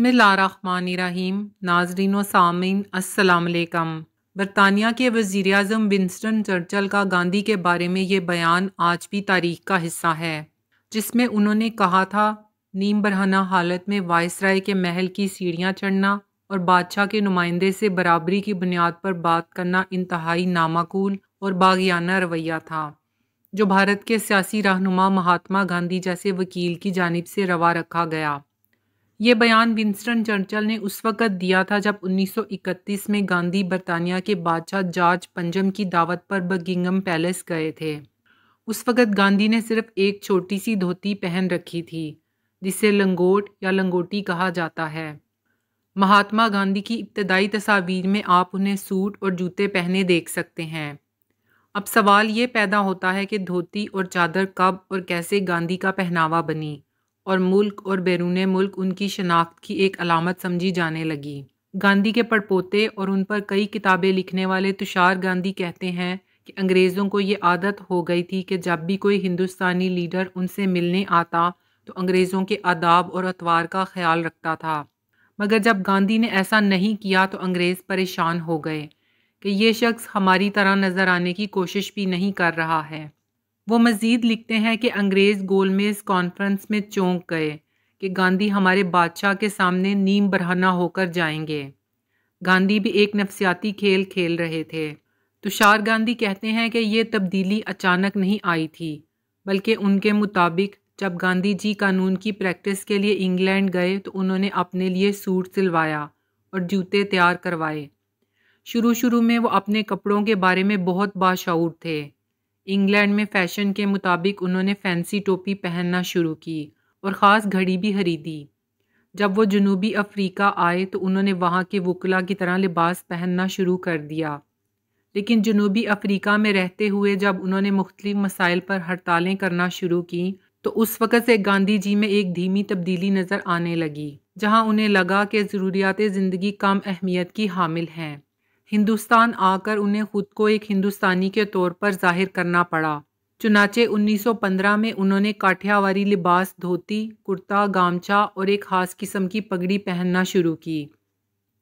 बसमीम नाजरीन सामीन असलकम बरतानिया के वज़ी अजम विंस्टन चर्चल का गांधी के बारे में ये बयान आज भी तारीख का हिस्सा है जिसमें उन्होंने कहा था नीम बरहना हालत में वायसराय के महल की सीढ़ियाँ चढ़ना और बादशाह के नुमाइंदे से बराबरी की बुनियाद पर बात करना इंतहाई नामाकूल और बागियाना रवैया था जो भारत के सियासी रहनुमा महात्मा गांधी जैसे वकील की जानब से रवा रखा गया ये बयान विंस्टन चर्चल ने उस वक़्त दिया था जब 1931 में गांधी बरतानिया के बादशाह जॉर्ज पंजम की दावत पर बगिंगम पैलेस गए थे उस वक़्त गांधी ने सिर्फ एक छोटी सी धोती पहन रखी थी जिसे लंगोट या लंगोटी कहा जाता है महात्मा गांधी की इब्तदाई तस्वीर में आप उन्हें सूट और जूते पहने देख सकते हैं अब सवाल ये पैदा होता है कि धोती और चादर कब और कैसे गांधी का पहनावा बनी और मुल्क और बैरून मुल्क उनकी शनाख्त की एक अलामत समझी जाने लगी गांधी के पड़पोते और उन पर कई किताबें लिखने वाले तुषार गांधी कहते हैं कि अंग्रेज़ों को ये आदत हो गई थी कि जब भी कोई हिंदुस्तानी लीडर उनसे मिलने आता तो अंग्रेज़ों के आदाब और अतवार का ख्याल रखता था मगर जब गांधी ने ऐसा नहीं किया तो अंग्रेज़ परेशान हो गए कि ये शख्स हमारी तरह नज़र आने की कोशिश भी नहीं कर रहा है वो मज़ीद लिखते हैं कि अंग्रेज़ गोलमेज़ कॉन्फ्रेंस में चौंक गए कि गांधी हमारे बादशाह के सामने नीम बरहाना होकर जाएंगे गांधी भी एक नफसियाती खेल खेल रहे थे तुषार गांधी कहते हैं कि ये तब्दीली अचानक नहीं आई थी बल्कि उनके मुताबिक जब गांधी जी कानून की प्रैक्टिस के लिए इंग्लैंड गए तो उन्होंने अपने लिए सूट सिलवाया और जूते तैयार करवाए शुरू शुरू में वो अपने कपड़ों के बारे में बहुत बाशूर थे इंग्लैंड में फैशन के मुताबिक उन्होंने फैंसी टोपी पहनना शुरू की और ख़ास घड़ी भी खरीदी जब वो जनूबी अफ्रीका आए तो उन्होंने वहाँ के वकला की तरह लिबास पहनना शुरू कर दिया लेकिन जनूबी अफ्रीका में रहते हुए जब उन्होंने मुख्तलिफ मसाइल पर हड़तालें करना शुरू की तो उस वक़्त से गांधी जी में एक धीमी तब्दीली नज़र आने लगी जहाँ उन्हें लगा कि ज़रूरियात ज़िंदगी कम अहमियत की हामिल हैं हिंदुस्तान आकर उन्हें खुद को एक हिंदुस्तानी के तौर पर जाहिर करना पड़ा चुनाचे 1915 में उन्होंने काठियावाड़ी लिबास धोती कुर्ता गामछा और एक खास किस्म की पगड़ी पहनना शुरू की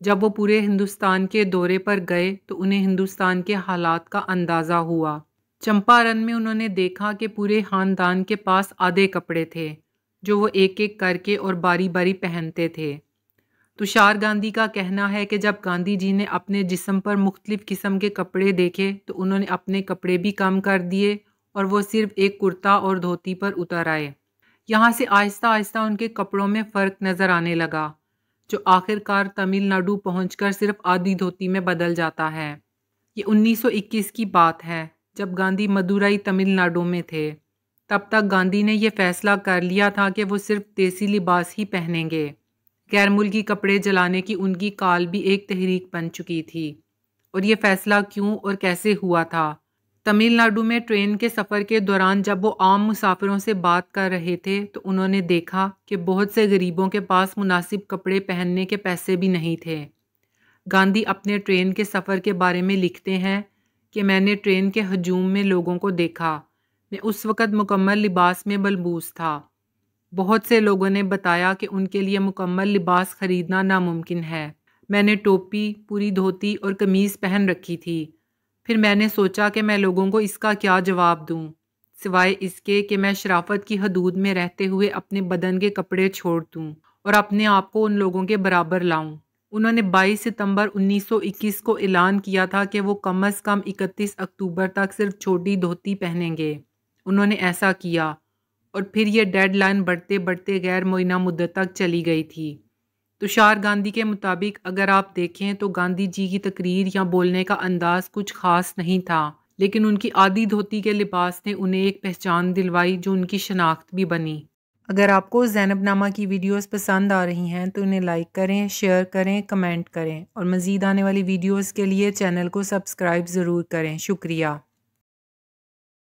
जब वो पूरे हिंदुस्तान के दौरे पर गए तो उन्हें हिंदुस्तान के हालात का अंदाज़ा हुआ चंपारण में उन्होंने देखा कि पूरे खानदान के पास आधे कपड़े थे जो वो एक एक करके और बारी बारी पहनते थे तुषार गांधी का कहना है कि जब गांधी जी ने अपने जिसम पर मुख्तलिफ़ किस्म के कपड़े देखे तो उन्होंने अपने कपड़े भी कम कर दिए और वो सिर्फ एक कुर्ता और धोती पर उतर आए यहाँ से आहिस्ता आहिस्ता उनके कपड़ों में फ़र्क नज़र आने लगा जो आखिरकार तमिलनाडु कर सिर्फ आधी धोती में बदल जाता है ये 1921 की बात है जब गांधी मदुरई तमिलनाडु में थे तब तक गांधी ने यह फैसला कर लिया था कि वो सिर्फ देसी लिबास ही पहनेंगे गैर मुल्की कपड़े जलाने की उनकी काल भी एक तहरीक बन चुकी थी और ये फैसला क्यों और कैसे हुआ था तमिलनाडु में ट्रेन के सफ़र के दौरान जब वो आम मुसाफिरों से बात कर रहे थे तो उन्होंने देखा कि बहुत से गरीबों के पास मुनासिब कपड़े पहनने के पैसे भी नहीं थे गांधी अपने ट्रेन के सफ़र के बारे में लिखते हैं कि मैंने ट्रेन के हजूम में लोगों को देखा मैं उस वक़्त मुकम्मल लिबास में बलबूस था बहुत से लोगों ने बताया कि उनके लिए मुकम्मल लिबास ख़रीदना नामुमकिन है मैंने टोपी पूरी धोती और कमीज़ पहन रखी थी फिर मैंने सोचा कि मैं लोगों को इसका क्या जवाब दूँ सिवाय इसके कि मैं शराफत की हदूद में रहते हुए अपने बदन के कपड़े छोड़ दूँ और अपने आप को उन लोगों के बराबर लाऊं उन्होंने 22 सितंबर 1921 को ऐलान किया था कि वो कम अज़ कम 31 अक्टूबर तक सिर्फ छोटी धोती पहनेंगे उन्होंने ऐसा किया और फिर यह डेडलाइन बढ़ते बढ़ते गैर मुइना मुद्दत तक चली गई थी तुषार गांधी के मुताबिक अगर आप देखें तो गांधी जी की तकरीर या बोलने का अंदाज कुछ खास नहीं था लेकिन उनकी आधी धोती के लिबास ने उन्हें एक पहचान दिलवाई जो उनकी शनाख्त भी बनी अगर आपको जैनबनामा की वीडियोस पसंद आ रही हैं तो इन्हें लाइक करें शेयर करें कमेंट करें और मज़ीद आने वाली वीडियोस के लिए चैनल को सब्सक्राइब ज़रूर करें शुक्रिया